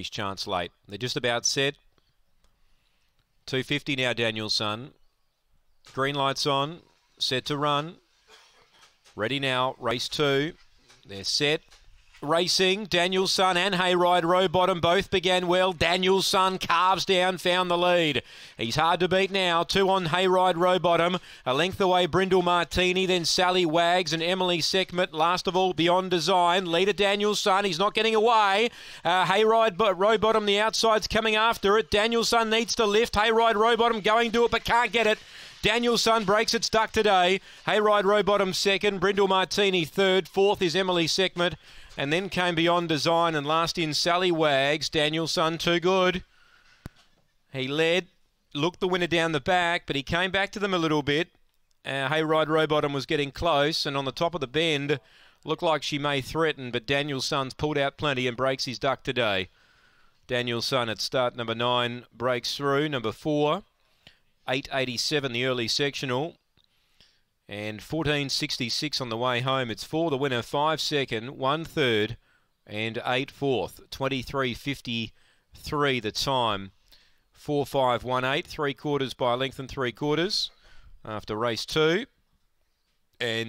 his chance late. They're just about set. 250 now, Danielson. Green lights on. Set to run. Ready now. Race two. They're set. Racing, Daniel's son and Hayride Rowbottom both began well. Daniel's son carves down, found the lead. He's hard to beat now. Two on Hayride Rowbottom. A length away, Brindle Martini, then Sally Wags and Emily Seckmet. Last of all, Beyond Design. Leader Daniel's son. he's not getting away. Uh, Hayride Rowbottom, the outside's coming after it. Daniel's son needs to lift. Hayride Rowbottom going to it but can't get it. Sun breaks its duck today. Hayride Robottom second. Brindle Martini third. Fourth is Emily Seckman. And then came Beyond Design and last in Sally Wags. Sun too good. He led, looked the winner down the back, but he came back to them a little bit. Uh, Hayride Robottom was getting close and on the top of the bend looked like she may threaten, but Sun's pulled out plenty and breaks his duck today. Sun at start number nine breaks through. Number four, 887 the early sectional and 1466 on the way home. It's four the winner, five second, one third, and eight fourth. 23.53 the time. 4518, three quarters by length and three quarters after race two. And